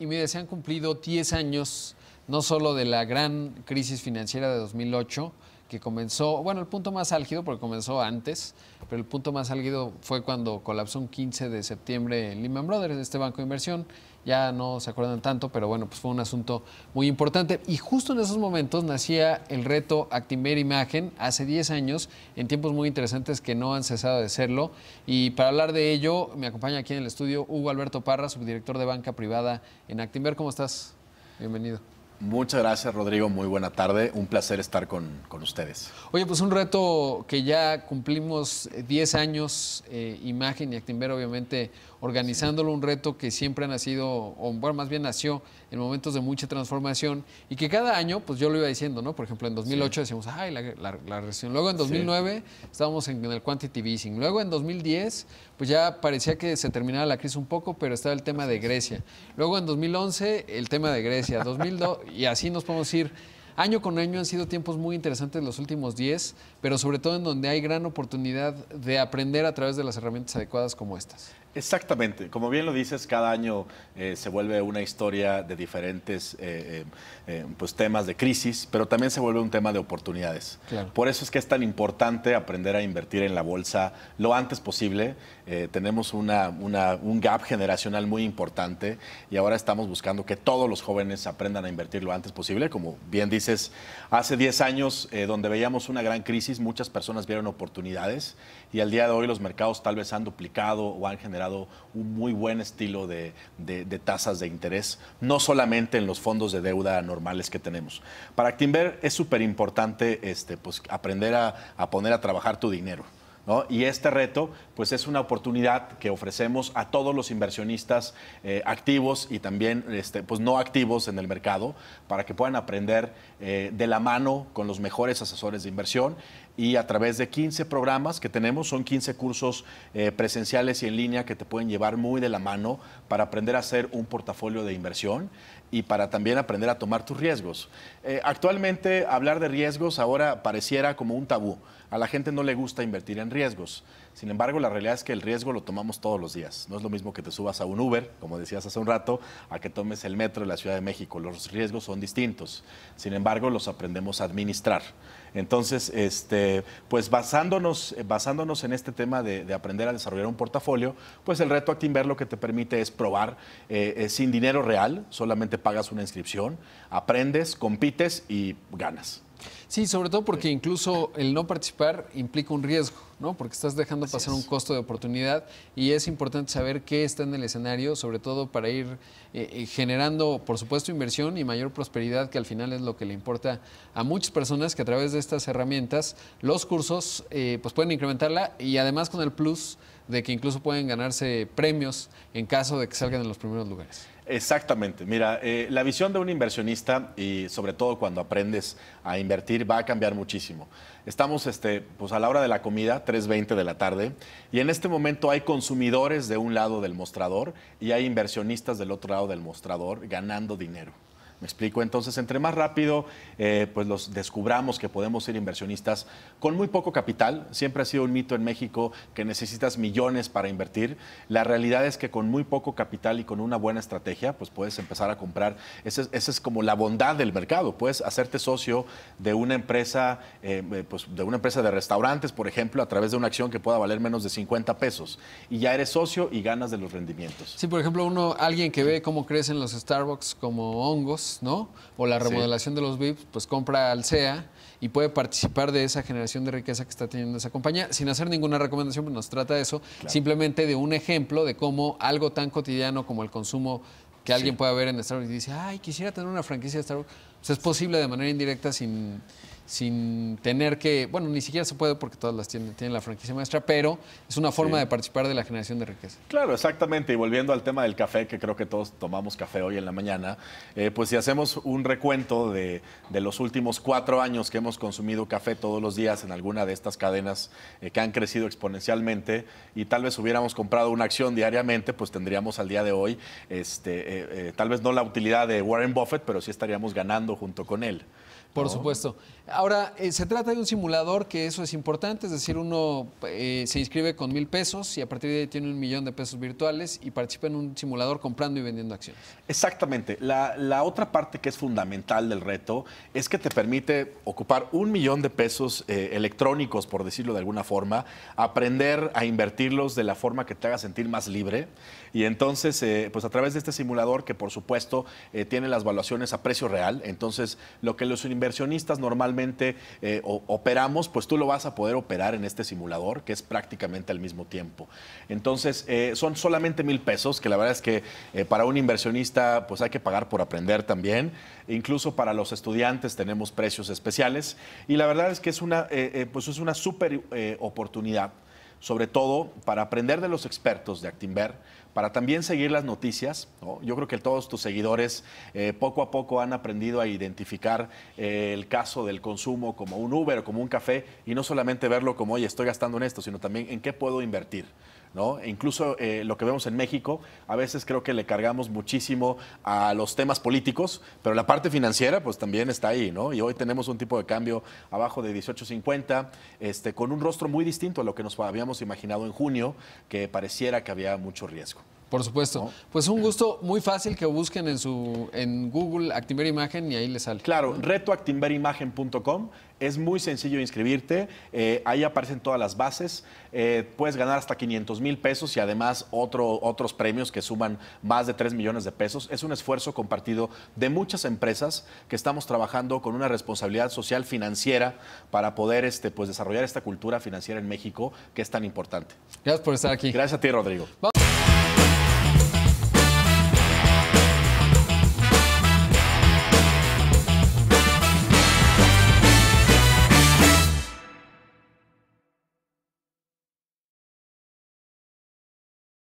Y mire, se han cumplido 10 años no solo de la gran crisis financiera de 2008, que comenzó, bueno, el punto más álgido, porque comenzó antes, pero el punto más álgido fue cuando colapsó un 15 de septiembre en Lehman Brothers, este banco de inversión. Ya no se acuerdan tanto, pero bueno, pues fue un asunto muy importante. Y justo en esos momentos nacía el reto Actimber Imagen hace 10 años, en tiempos muy interesantes que no han cesado de serlo. Y para hablar de ello, me acompaña aquí en el estudio Hugo Alberto Parra, subdirector de banca privada en Actimber. ¿Cómo estás? Bienvenido. Muchas gracias, Rodrigo. Muy buena tarde. Un placer estar con, ustedes. Oye, pues un reto que ya cumplimos 10 eh, años, eh, Imagen y Actimber, obviamente, organizándolo. Un reto que siempre ha nacido, o más bien nació en momentos de mucha transformación y que cada año, pues yo lo iba diciendo, ¿no? Por ejemplo, en 2008 decíamos, ay, la, la, recesión. Luego en 2009 estábamos en, el quantitative easing. Luego en 2010, pues ya parecía que se terminaba la crisis un poco, pero estaba el tema de Grecia. Luego en 2011, el tema de Grecia. 2002. y así nos podemos ir. Año con año han sido tiempos muy interesantes los últimos 10, pero sobre todo en donde hay gran oportunidad de aprender a través de las herramientas adecuadas como estas. Exactamente, como bien lo dices, cada año eh, se vuelve una historia de diferentes eh, eh, pues temas de crisis, pero también se vuelve un tema de oportunidades. Por eso es que es tan importante aprender a invertir en la bolsa lo antes posible. tenemos una, un gap generacional muy importante y ahora estamos buscando que todos los jóvenes aprendan a invertir lo antes posible. Como bien dices, hace 10 años donde veíamos una gran crisis, muchas personas vieron oportunidades y al día de hoy los mercados tal vez han duplicado o han generado un muy buen estilo de, tasas de interés, no solamente en los fondos de deuda normales que tenemos. Para Timber es súper importante este, pues, aprender a, poner a trabajar tu dinero. Y este reto, pues es una oportunidad que ofrecemos a todos los inversionistas eh, activos y también este, pues no activos en el mercado para que puedan aprender eh, de la mano con los mejores asesores de inversión y a través de 15 programas que tenemos, son 15 cursos eh, presenciales y en línea que te pueden llevar muy de la mano para aprender a hacer un portafolio de inversión y para también aprender a tomar tus riesgos. Eh, actualmente hablar de riesgos ahora pareciera como un tabú. A la gente no le gusta invertir en riesgos. Sin embargo, la realidad es que el riesgo lo tomamos todos los días. No es lo mismo que te subas a un Uber, como decías hace un rato, a que tomes el metro de la Ciudad de México. Los riesgos son distintos. Sin embargo, los aprendemos a administrar. Entonces, este, pues basándonos, eh, basándonos en este tema de, aprender a desarrollar un portafolio, pues el reto Actinver lo que te permite es probar eh, eh, sin dinero real, solamente pagas una inscripción, aprendes, compites y ganas. Sí, sobre todo porque incluso el no participar implica un riesgo, ¿no? Porque estás dejando pasar un costo de oportunidad y es importante saber qué está en el escenario, sobre todo para ir eh, eh, generando, por supuesto, inversión y mayor prosperidad, que al final es lo que le importa a muchas personas que a través de estas herramientas, los cursos, eh, pues pueden incrementarla y además con el plus de que incluso pueden ganarse premios en caso de que salgan en los primeros lugares. Exactamente. Mira, eh, la visión de un inversionista y sobre todo cuando aprendes a invertir va a cambiar muchísimo. Estamos este, pues a la hora de la comida, 3.20 de la tarde, y en este momento hay consumidores de un lado del mostrador y hay inversionistas del otro lado del mostrador ganando dinero. Me explico, entonces, entre más rápido, eh, pues los descubramos que podemos ser inversionistas con muy poco capital. Siempre ha sido un mito en México que necesitas millones para invertir. La realidad es que con muy poco capital y con una buena estrategia, pues puedes empezar a comprar. Esa es, como la bondad del mercado. Puedes hacerte socio de una empresa, eh, eh, pues de una empresa de restaurantes, por ejemplo, a través de una acción que pueda valer menos de 50 pesos. Y ya eres socio y ganas de los rendimientos. Sí, por ejemplo, uno, alguien que ve cómo crecen los Starbucks como hongos ¿no? O la remodelación de los VIPs, pues compra al SEA y puede participar de esa generación de riqueza que está teniendo esa compañía, sin hacer ninguna recomendación, pues nos trata de eso, simplemente de un ejemplo de cómo algo tan cotidiano como el consumo que alguien puede pueda ver en Starbucks y dice, ay, quisiera tener una franquicia de Starbucks, pues es posible de manera indirecta sin sin tener que, bueno, ni siquiera se puede porque todas las tienen, la franquicia maestra, pero es una forma de participar de la generación de riqueza. Claro, exactamente. Y volviendo al tema del café, que creo que todos tomamos café hoy en la mañana, eh, pues si hacemos un recuento de, los últimos cuatro años que hemos consumido café todos los días en alguna de estas cadenas eh, que han crecido exponencialmente y tal vez hubiéramos comprado una acción diariamente, pues tendríamos al día de hoy, este, eh, tal vez no la utilidad de Warren Buffett, pero sí estaríamos ganando junto con él. Por supuesto. Ahora, eh, se trata de un simulador que eso es importante, es decir, uno eh, se inscribe con mil pesos y a partir de ahí tiene un millón de pesos virtuales y participa en un simulador comprando y vendiendo acciones. Exactamente. La, otra parte que es fundamental del reto es que te permite ocupar un millón de pesos eh, electrónicos, por decirlo de alguna forma, aprender a invertirlos de la forma que te haga sentir más libre. Y entonces, pues a través de este simulador que por supuesto tiene las valuaciones a precio real, entonces lo que los inversionistas normalmente eh, operamos, pues tú lo vas a poder operar en este simulador, que es prácticamente al mismo tiempo. Entonces, eh, son solamente mil pesos, que la verdad es que eh, para un inversionista, pues hay que pagar por aprender también. incluso para los estudiantes tenemos precios especiales. Y la verdad es que es una, pues es una súper oportunidad sobre todo para aprender de los expertos de Actinver, para también seguir las noticias. Yo creo que todos tus seguidores eh, poco a poco han aprendido a identificar eh, el caso del consumo como un Uber o como un café y no solamente verlo como, oye, estoy gastando en esto, sino también en qué puedo invertir. E incluso eh, lo que vemos en México, a veces creo que le cargamos muchísimo a los temas políticos, pero la parte financiera pues también está ahí, ¿no? Y hoy tenemos un tipo de cambio abajo de 18.50, este, con un rostro muy distinto a lo que nos habíamos imaginado en junio, que pareciera que había mucho riesgo. Por supuesto. Pues un gusto muy fácil que busquen en su en Google Activer Imagen y ahí les sale. Claro, retoactimberimagen.com. Es muy sencillo inscribirte. Eh, ahí aparecen todas las bases. Eh, puedes ganar hasta 500 mil pesos y además otros premios que suman más de 3 millones de pesos. Es un esfuerzo compartido de muchas empresas que estamos trabajando con una responsabilidad social financiera para poder este, pues, desarrollar esta cultura financiera en México que es tan importante. Gracias por estar aquí. Gracias a ti, Rodrigo.